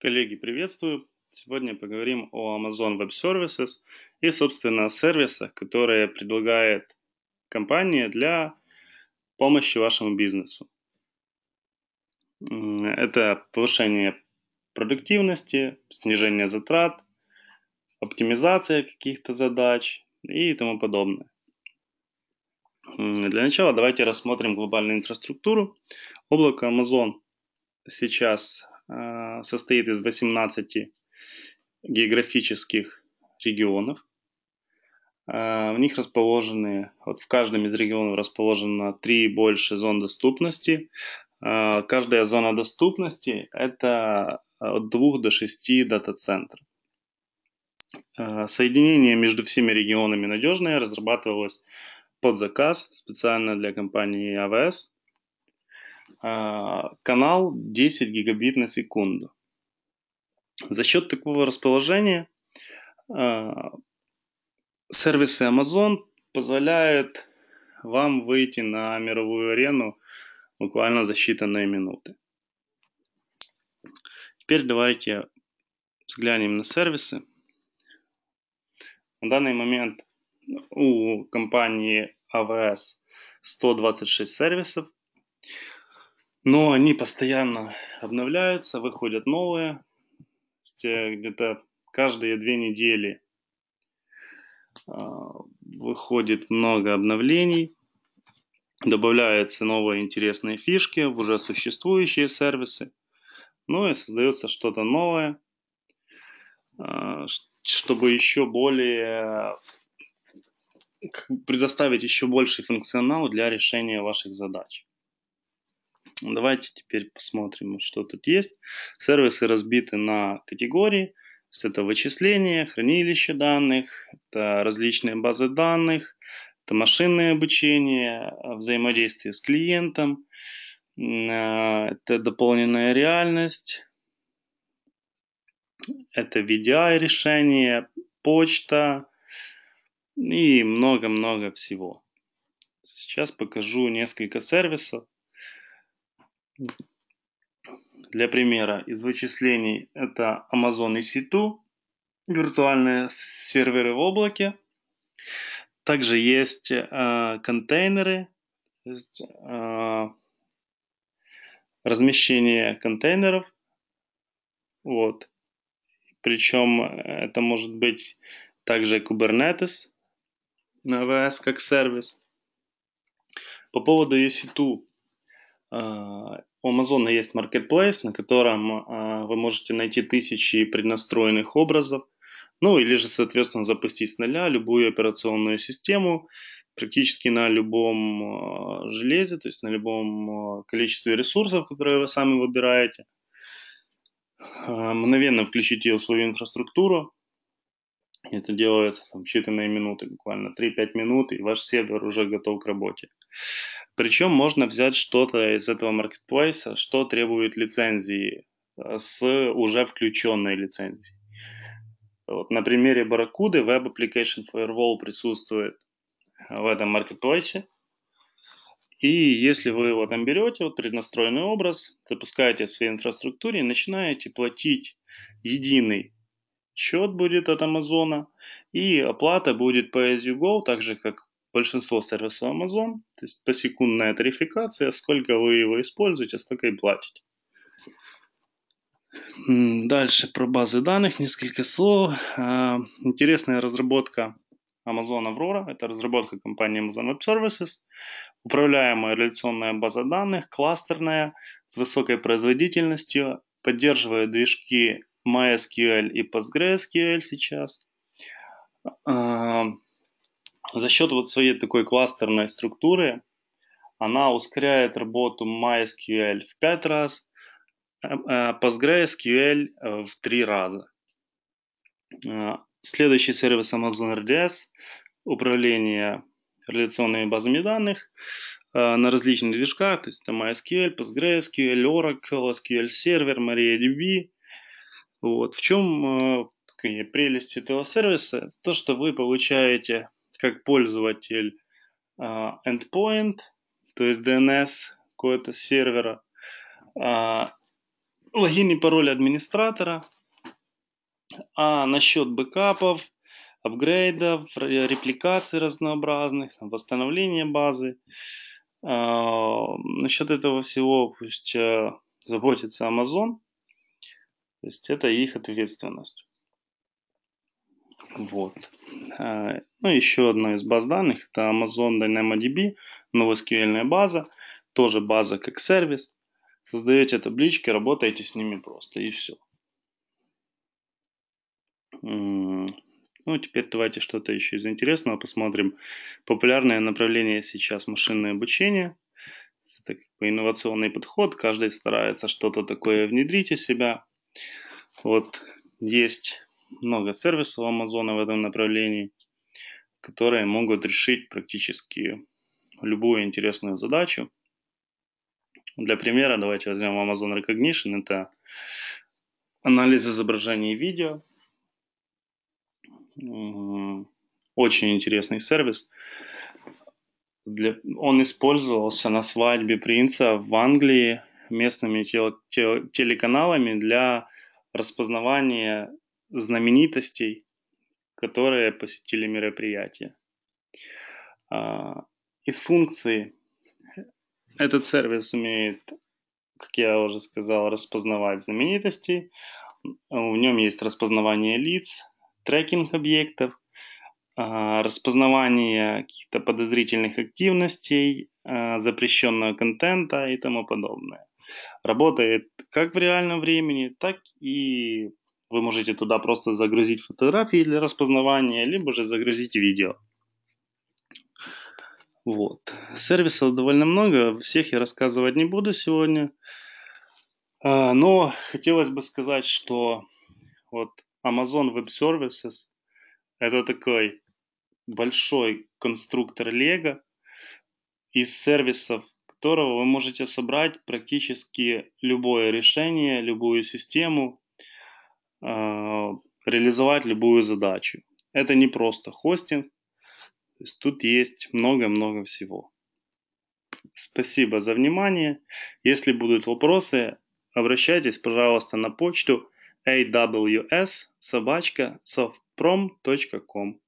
Коллеги, приветствую! Сегодня поговорим о Amazon Web Services и, собственно, о сервисах, которые предлагает компания для помощи вашему бизнесу. Это повышение продуктивности, снижение затрат, оптимизация каких-то задач и тому подобное. Для начала давайте рассмотрим глобальную инфраструктуру. Облако Amazon сейчас Э, состоит из 18 географических регионов. Э, в них расположены, вот в каждом из регионов расположено три и больше зон доступности. Э, каждая зона доступности – это от двух до шести дата-центров. Соединение между всеми регионами надежное разрабатывалось под заказ специально для компании АВС. А, канал 10 гигабит на секунду. За счет такого расположения а, сервисы Amazon позволяют вам выйти на мировую арену буквально за считанные минуты. Теперь давайте взглянем на сервисы. На данный момент у компании AWS а 126 сервисов но они постоянно обновляются, выходят новые, э, где-то каждые две недели а, выходит много обновлений, добавляются новые интересные фишки в уже существующие сервисы, ну и создается что-то новое, а, чтобы еще более предоставить еще больший функционал для решения ваших задач. Ну, давайте теперь посмотрим, что тут есть. Сервисы разбиты на категории. это вычисления, хранилище данных, это различные базы данных, это машинное обучение, взаимодействие с клиентом, э, это дополненная реальность, это VDI-решение, почта и много-много всего. Сейчас покажу несколько сервисов. Для примера из вычислений это Amazon EC2, виртуальные серверы в облаке. Также есть э, контейнеры, есть, э, размещение контейнеров. Вот. Причем э, это может быть также Kubernetes на AWS как сервис. По поводу EC2 Э, у Амазона есть marketplace, на котором э, вы можете найти тысячи преднастроенных образов, ну или же, соответственно, запустить с нуля любую операционную систему практически на любом э, железе, то есть на любом количестве ресурсов, которые вы сами выбираете. Мгновенно включить ее в свою инфраструктуру. Это делается там, считанные минуты, буквально 3-5 минут, и ваш сервер уже готов к работе. Uh, причем можно взять что-то из этого маркетплейса, что требует лицензии э, с уже включенной лицензией. Вот на примере Barracuda Web Application Firewall присутствует в этом маркетплейсе. И если вы его там берете, вот преднастроенный образ, запускаете в своей инфраструктуре начинаете платить единый счет будет от Амазона, и оплата будет по as you go, так же как большинство сервисов Amazon, то есть посекундная тарификация, сколько вы его используете, столько и платите. Дальше про базы данных, несколько слов. А, интересная разработка Amazon Aurora, это разработка компании Amazon Web Services, управляемая реляционная база данных, кластерная, с высокой производительностью, поддерживает движки MySQL и PostgreSQL сейчас. А, за счет вот своей такой кластерной структуры она ускоряет работу MySQL в 5 раз, а, а PostgreSQL э, в 3 раза. Э, следующий сервис Amazon RDS – управление реляционными базами данных э, на различных движках, то есть это MySQL, PostgreSQL, Oracle, SQL Server, MariaDB. Вот. В чем такие прелести этого сервиса? То, что вы получаете – как пользователь а, endpoint, то есть DNS какого-то сервера, а, логин и пароль администратора. А насчет бэкапов, апгрейдов, репликаций разнообразных, восстановления базы, а, насчет этого всего пусть э, заботится Amazon. То есть это их ответственность. Вот. Э, ну, еще одна из баз данных – это Amazon DynamoDB, NoSQL база, тоже база как сервис. Создаете таблички, работаете с ними просто, и все. Ну, теперь давайте что-то еще из интересного посмотрим. Популярное направление сейчас машинное обучение. Это как бы инновационный подход. Каждый старается что-то такое внедрить у себя. Вот есть много сервисов Амазона в этом направлении, которые могут решить практически любую интересную задачу. Для примера давайте возьмем Amazon Recognition. Это анализ изображений и видео. М-м-м, очень интересный сервис. Для... Он использовался на свадьбе принца в Англии местными тел... Тел... телеканалами для распознавания знаменитостей, которые посетили мероприятие. А, из функций этот сервис умеет, как я уже сказал, распознавать знаменитости. В нем есть распознавание лиц, трекинг объектов, а, распознавание каких-то подозрительных активностей, а, запрещенного контента и тому подобное. Работает как в реальном времени, так и вы можете туда просто загрузить фотографии для распознавания, либо же загрузить видео. Вот. Сервисов довольно много, всех я рассказывать не буду сегодня. А, но хотелось бы сказать, что вот Amazon Web Services это такой большой конструктор Лего из сервисов которого вы можете собрать практически любое решение, любую систему, Э, реализовать любую задачу. Это не просто хостинг, то есть тут есть много-много всего. Спасибо за внимание. Если будут вопросы, обращайтесь, пожалуйста, на почту aws собачка совпром.ком.